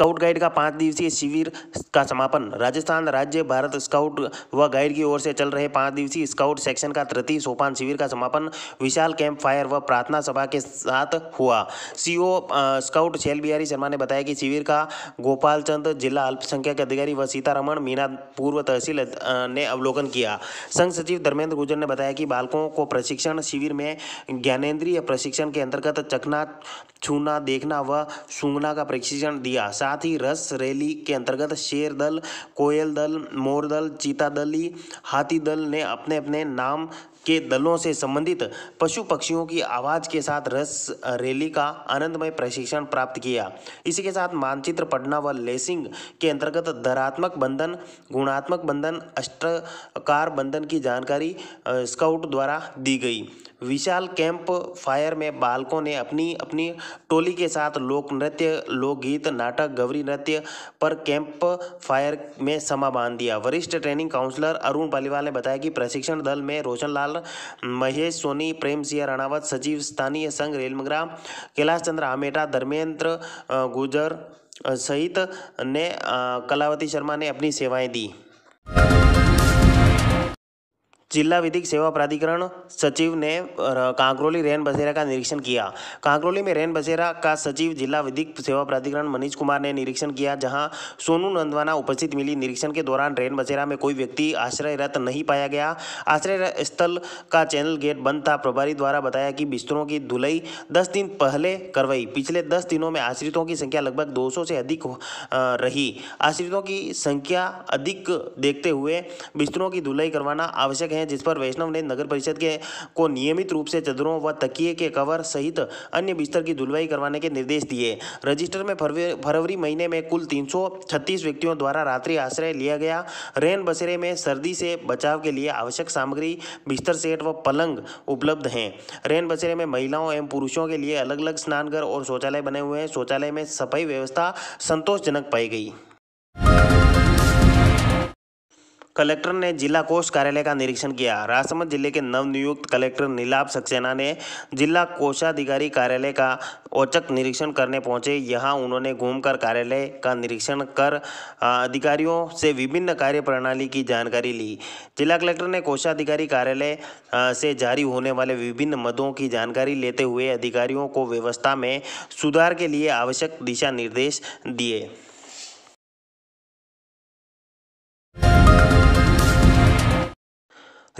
scout guide का पाँच दिवसीय शिविर का समापन राजस्थान राज्य भारत स्काउट व गाइड की ओर से चल रहे पाँच दिवसीय स्काउट सेक्शन का तृतीय सोपान शिविर का समापन विशाल कैंप फायर व प्रार्थना सभा के साथ हुआ सीओ स्काउट शैल बिहारी शर्मा ने बताया कि शिविर का गोपाल चंद जिला अल्पसंख्यक अधिकारी व सीतारमण मीना पूर्व तहसील ने अवलोकन किया संघ सचिव धर्मेंद्र गुजर ने बताया कि बालकों को प्रशिक्षण शिविर में ज्ञानेन्द्रीय प्रशिक्षण के अंतर्गत चखना छूना देखना व सूंघना का प्रशिक्षण दिया साथ ही रस रैली के अंतर्गत शेर दल कोयल दल मोर दल चीता दली हाथी दल ने अपने अपने नाम के दलों से संबंधित पशु पक्षियों की आवाज़ के साथ रस रैली का आनंदमय प्रशिक्षण प्राप्त किया इसी के साथ मानचित्र पढ़ना व लेसिंग के अंतर्गत धरात्मक बंधन गुणात्मक बंधन अष्टकार बंधन की जानकारी स्काउट द्वारा दी गई विशाल कैंप फायर में बालकों ने अपनी अपनी टोली के साथ लोक नृत्य लोकगीत नाटक गवरी नृत्य पर कैंप फायर में समा बांध दिया वरिष्ठ ट्रेनिंग काउंसलर अरुण पालीवाल ने बताया कि प्रशिक्षण दल में रोशन लाल महेश सोनी प्रेम सिंह राणावत सचिव स्थानीय संघ रेलमग्राम कैलाश चंद्र आमेटा धर्मेंद्र गुजर सहित ने कलावती शर्मा ने अपनी सेवाएं दी जिला विधिक सेवा प्राधिकरण सचिव ने कांकरोली रैन बसेरा का निरीक्षण किया कांकरोली में रैन बसेरा का सचिव जिला विधिक सेवा प्राधिकरण मनीष कुमार ने निरीक्षण किया जहां सोनू नंदवाना उपस्थित मिली निरीक्षण के दौरान रैन बसेरा में कोई व्यक्ति आश्रयरत नहीं पाया गया आश्रय स्थल का चैनल गेट बंद था प्रभारी द्वारा बताया कि बिस्तरों की धुलाई दस दिन पहले करवाई पिछले दस दिनों में आश्रितों की संख्या लगभग दो से अधिक रही आश्रितों की संख्या अधिक देखते हुए बिस्तरों की धुलाई करवाना आवश्यक है हैं जिस पर वैष्णव ने नगर परिषद के को नियमित रूप से चदरों व तकिए के कवर सहित अन्य बिस्तर की धुलवाई करवाने के निर्देश दिए रजिस्टर में फरवरी महीने में कुल तीन व्यक्तियों द्वारा रात्रि आश्रय लिया गया रैन बसेरे में सर्दी से बचाव के लिए आवश्यक सामग्री बिस्तर सेट व पलंग उपलब्ध हैं रैन बसेरे में महिलाओं एवं पुरुषों के लिए अलग अलग स्नानघर और शौचालय बने हुए हैं शौचालय में सफाई व्यवस्था संतोषजनक पाई गई कलेक्टर ने जिला कोष कार्यालय का निरीक्षण किया राजसमंद जिले के नवनियुक्त कलेक्टर नीलाब सक्सेना ने जिला कोषाधिकारी कार्यालय का औचक निरीक्षण करने पहुंचे यहां उन्होंने घूमकर कार्यालय का निरीक्षण कर अधिकारियों से विभिन्न कार्य प्रणाली की जानकारी ली जिला कलेक्टर ने कोषाधिकारी कार्यालय से जारी होने वाले विभिन्न मदों की जानकारी लेते हुए अधिकारियों को व्यवस्था में सुधार के लिए आवश्यक दिशा निर्देश दिए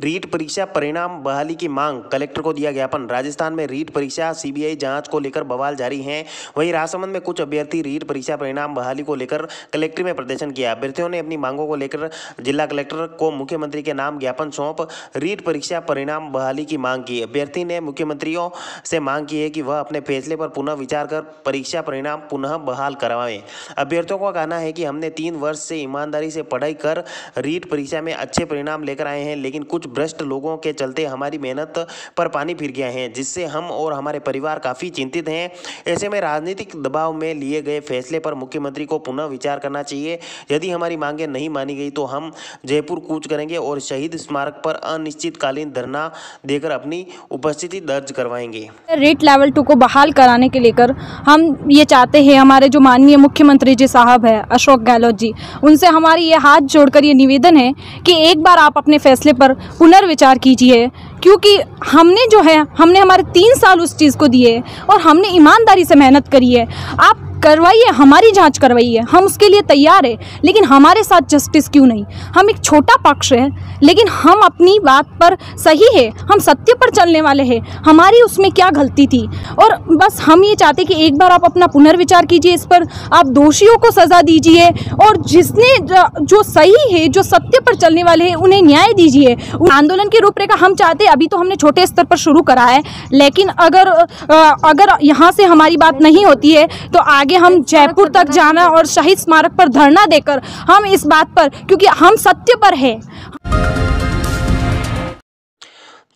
रीट परीक्षा परिणाम बहाली की मांग कलेक्टर को दिया ज्ञापन राजस्थान में रीट परीक्षा सीबीआई जांच को लेकर बवाल जारी है वहीं राजसमंद में कुछ अभ्यर्थी रीट परीक्षा परिणाम बहाली को लेकर कलेक्ट्री में प्रदर्शन किया अभ्यर्थियों ने अपनी मांगों को लेकर जिला कलेक्टर को मुख्यमंत्री के नाम ज्ञापन सौंप रीट परीक्षा परिणाम बहाली की मांग की अभ्यर्थी ने मुख्यमंत्रियों से मांग की है कि वह अपने फैसले पर पुनः विचार कर परीक्षा परिणाम पुनः बहाल करवाएं अभ्यर्थियों का कहना है कि हमने तीन वर्ष से ईमानदारी से पढ़ाई कर रीट परीक्षा में अच्छे परिणाम लेकर आए हैं लेकिन कुछ भ्रष्ट लोगों के चलते हमारी मेहनत पर पानी फिर गया है जिससे हम और हमारे परिवार काफ़ी चिंतित हैं ऐसे में राजनीतिक दबाव में लिए गए फैसले पर मुख्यमंत्री को पुनः विचार करना चाहिए यदि हमारी मांगे नहीं मानी गई तो हम जयपुर कूच करेंगे और शहीद स्मारक पर अनिश्चितकालीन धरना देकर अपनी उपस्थिति दर्ज करवाएंगे रेट लेवल टू को बहाल कराने के लेकर हम ये चाहते हैं हमारे जो माननीय मुख्यमंत्री जी साहब है अशोक गहलोत जी उनसे हमारी ये हाथ जोड़कर ये निवेदन है कि एक बार आप अपने फैसले पर पुनर्विचार कीजिए क्योंकि हमने जो है हमने हमारे तीन साल उस चीज़ को दिए और हमने ईमानदारी से मेहनत करी है आप करवाइए हमारी जांच करवाइए हम उसके लिए तैयार है लेकिन हमारे साथ जस्टिस क्यों नहीं हम एक छोटा पक्ष है लेकिन हम अपनी बात पर सही है हम सत्य पर चलने वाले हैं हमारी उसमें क्या गलती थी और बस हम ये चाहते कि एक बार आप अपना पुनर्विचार कीजिए इस पर आप दोषियों को सज़ा दीजिए और जिसने जो सही है जो सत्य पर चलने वाले हैं उन्हें न्याय दीजिए आंदोलन की रूपरेखा हम चाहते अभी तो हमने छोटे स्तर पर शुरू करा है लेकिन अगर अगर यहाँ से हमारी बात नहीं होती है तो आगे आगे हम जयपुर तक जाना और शहीद स्मारक पर धरना देकर हम इस बात पर क्योंकि हम सत्य पर हैं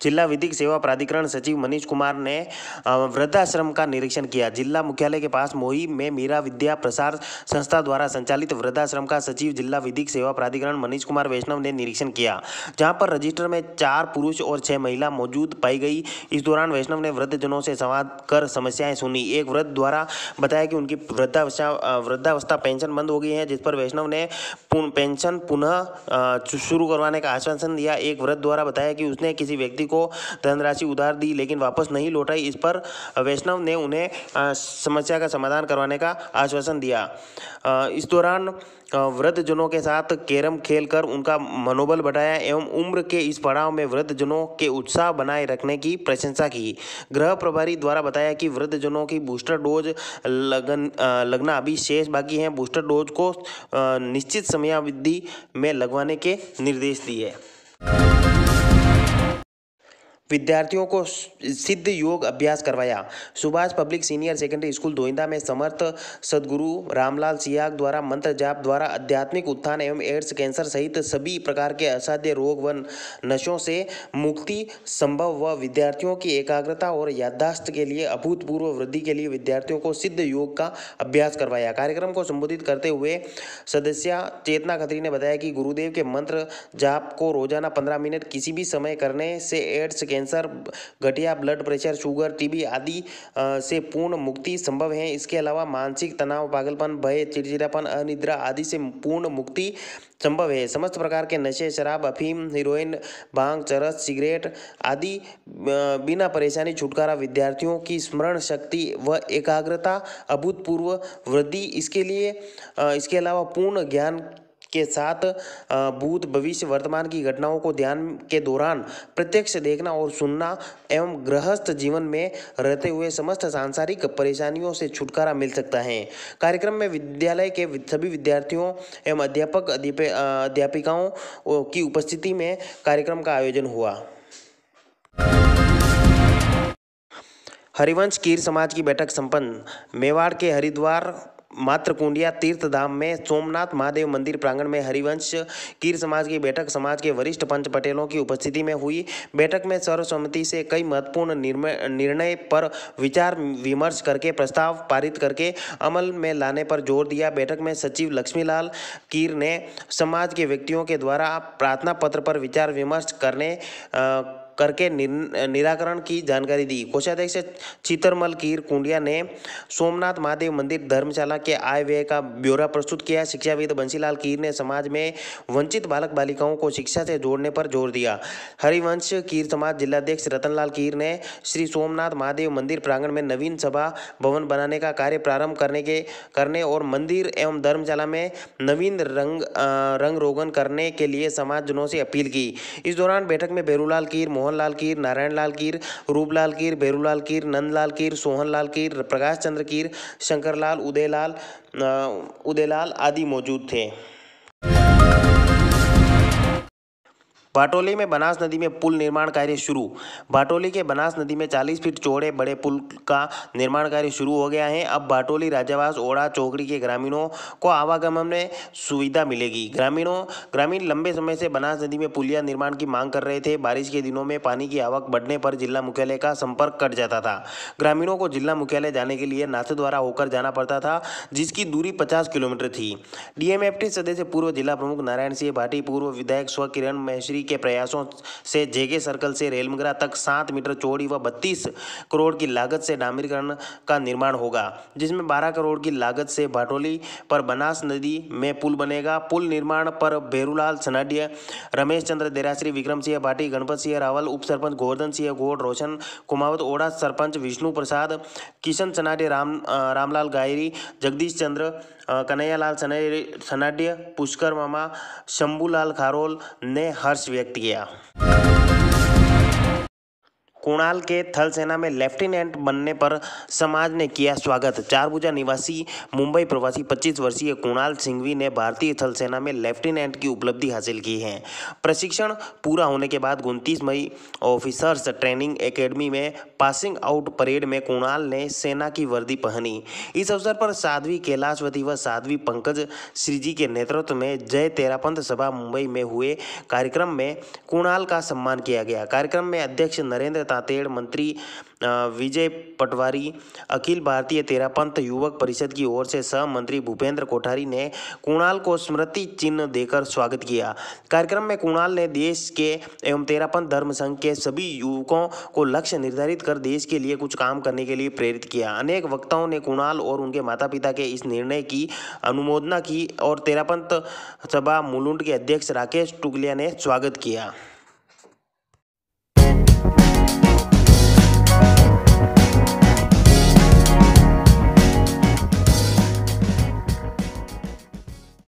जिला विधिक सेवा प्राधिकरण सचिव मनीष कुमार ने वृद्धाश्रम का निरीक्षण किया जिला मुख्यालय के पास मोही में मीरा विद्या प्रसार संस्था द्वारा संचालित वृद्धाश्रम का सचिव जिला विधिक सेवा प्राधिकरण मनीष कुमार वैष्णव ने निरीक्षण किया जहाँ पर रजिस्टर में चार पुरुष और छह महिला मौजूद पाई गई इस दौरान वैष्णव ने वृद्धजनों से संवाद कर समस्याएं सुनी एक वृद्ध द्वारा बताया कि उनकी वृद्धावस्था वृद्धावस्था पेंशन बंद हो गई है जिस पर वैष्णव ने पेंशन पुनः शुरू करवाने का आश्वासन दिया एक वृद्ध द्वारा बताया कि उसने किसी व्यक्ति को को धनराशि उधार दी लेकिन वापस नहीं लौटाई इस पर वैष्णव ने उन्हें समस्या का समाधान करवाने का आश्वासन दिया इस दौरान वृद्धजनों के साथ कैरम खेलकर उनका मनोबल बढ़ाया एवं उम्र के इस पड़ाव में वृद्धजनों के उत्साह बनाए रखने की प्रशंसा की गृह प्रभारी द्वारा बताया कि वृद्धजनों की बूस्टर डोज लगन लगना अभी शेष बाकी है बूस्टर डोज को निश्चित समयावधि में लगवाने के निर्देश दिए विद्यार्थियों को सिद्ध योग अभ्यास करवाया Subhash public senior secondary school Doinda में समर्थ सदगुरु रामलाल सियाग द्वारा मंत्र जाप द्वारा आध्यात्मिक उत्थान एवं एड्स कैंसर सहित सभी प्रकार के असाध्य रोग व नशों से मुक्ति संभव व विद्यार्थियों की एकाग्रता और याददाश्त के लिए अभूतपूर्व वृद्धि के लिए विद्यार्थियों को सिद्ध योग का अभ्यास करवाया कार्यक्रम को संबोधित करते हुए सदस्य चेतना खत्री ने बताया कि गुरुदेव के मंत्र जाप को रोजाना पंद्रह मिनट किसी भी समय करने से एड्स कैंसर घटिया ब्लड प्रेशर शुगर टीबी आदि से पूर्ण मुक्ति संभव है इसके अलावा मानसिक तनाव पागलपन भय चिड़चिड़ापन अनिद्रा आदि से पूर्ण मुक्ति संभव है समस्त प्रकार के नशे शराब अफीम हीरोइन भांग चरस सिगरेट आदि बिना परेशानी छुटकारा विद्यार्थियों की स्मरण शक्ति व एकाग्रता अभूतपूर्व वृद्धि इसके लिए इसके अलावा पूर्ण ज्ञान के साथ भूत भविष्य वर्तमान की घटनाओं को ध्यान के दौरान प्रत्यक्ष देखना और सुनना एवं गृहस्थ जीवन में रहते हुए समस्त सांसारिक परेशानियों से छुटकारा मिल सकता है कार्यक्रम में विद्यालय के सभी विद्यार्थियों एवं अध्यापक अध्यापिकाओं की उपस्थिति में कार्यक्रम का आयोजन हुआ हरिवंश कीर समाज की बैठक संपन्न मेवाड़ के हरिद्वार मातृकुंडिया तीर्थ धाम में सोमनाथ महादेव मंदिर प्रांगण में हरिवंश कीर समाज की बैठक समाज के वरिष्ठ पंच पटेलों की उपस्थिति में हुई बैठक में सर्वसम्मति से कई महत्वपूर्ण निर्णय पर विचार विमर्श करके प्रस्ताव पारित करके अमल में लाने पर जोर दिया बैठक में सचिव लक्ष्मीलाल कीर ने समाज के व्यक्तियों के द्वारा प्रार्थना पत्र पर विचार विमर्श करने आ, करके निराकरण की जानकारी दी कोषाध्यक्ष चितरमल कीर कुंडिया ने सोमनाथ महादेव मंदिर धर्मशाला के आय व्यय का ब्यौरा प्रस्तुत किया शिक्षाविद बंसीलाल कीर ने समाज में वंचित बालक बालिकाओं को शिक्षा से जोड़ने पर जोर दिया हरिवंश कीर समाज जिलाध्यक्ष रतनलाल कीर ने श्री सोमनाथ महादेव मंदिर प्रांगण में नवीन सभा भवन बनाने का कार्य प्रारंभ करने के करने और मंदिर एवं धर्मशाला में नवीन रंग आ, रंग रोगन करने के लिए समाजजनों से अपील की इस दौरान बैठक में बेरूलाल कीर मोहन मोहन लाल कीर नारायण लाल कीर रूपलाल कीर भैरूलाल कीर लाल कीर सोहन लाल कीर प्रकाश चंद्र कीर शंकर लाल उदयलाल उदयलाल आदि मौजूद थे बाटोली में बनास नदी में पुल निर्माण कार्य शुरू बाटोली के बनास नदी में 40 फीट चौड़े बड़े पुल का निर्माण कार्य शुरू हो गया है अब बाटोली राजावास ओड़ा चौकड़ी के ग्रामीणों को आवागमन में सुविधा मिलेगी ग्रामीणों ग्रामीण लंबे समय से बनास नदी में पुलिया निर्माण की मांग कर रहे थे बारिश के दिनों में पानी की आवक बढ़ने पर जिला मुख्यालय का संपर्क कट जाता था ग्रामीणों को जिला मुख्यालय जाने के लिए नाथे द्वारा होकर जाना पड़ता था जिसकी दूरी पचास किलोमीटर थी डीएमएफटी सदस्य पूर्व जिला प्रमुख नारायण सिंह भाटी पूर्व विधायक स्व किरण महेश्वरी के प्रयासों से जेके सर्कल से रेलमगरा तक सात मीटर चौड़ी व बत्तीस करोड़ की लागत से डामीकरण का निर्माण होगा जिसमें बारह करोड़ की लागत से भाटोली पर बनास नदी में पुल बनेगा पुल निर्माण पर बेरूलाल सनाडिया रमेश चंद्र देराश्री विक्रम सिंह भाटी गणपत सिंह रावल उप सरपंच गोवर्धन सिंह गोड रोशन कुमावत ओडा सरपंच विष्णु प्रसाद किशन सनाडे राम रामलाल गायरी जगदीश चंद्र कन्हैयालाल सनाड्य पुष्कर मामा શંભુલાલ खारोल ने हर्ष व्यक्त किया कुणाल के थल सेना में लेफ्टिनेंट बनने पर समाज ने किया स्वागत चारभुजा निवासी मुंबई प्रवासी 25 वर्षीय कुणाल सिंघवी ने भारतीय थल सेना में लेफ्टिनेंट की उपलब्धि हासिल की है प्रशिक्षण पूरा होने के बाद उनतीस मई ऑफिसर्स ट्रेनिंग एकेडमी में पासिंग आउट परेड में कुणाल ने सेना की वर्दी पहनी इस अवसर पर साध्वी कैलाशवती व साध्वी पंकज श्री जी के नेतृत्व में जय तेरापंथ सभा मुंबई में हुए कार्यक्रम में कुणाल का सम्मान किया गया कार्यक्रम में अध्यक्ष नरेंद्र तातेड़ मंत्री विजय पटवारी अखिल भारतीय तेरापंथ युवक परिषद की ओर से सह मंत्री भूपेंद्र कोठारी ने कुणाल को स्मृति चिन्ह देकर स्वागत किया कार्यक्रम में कुणाल ने देश के एवं तेरापंथ धर्म संघ के सभी युवकों को लक्ष्य निर्धारित कर देश के लिए कुछ काम करने के लिए प्रेरित किया अनेक वक्ताओं ने कुणाल और उनके माता पिता के इस निर्णय की अनुमोदना की और तेरापंत सभा मुलुंड के अध्यक्ष राकेश टुगलिया ने स्वागत किया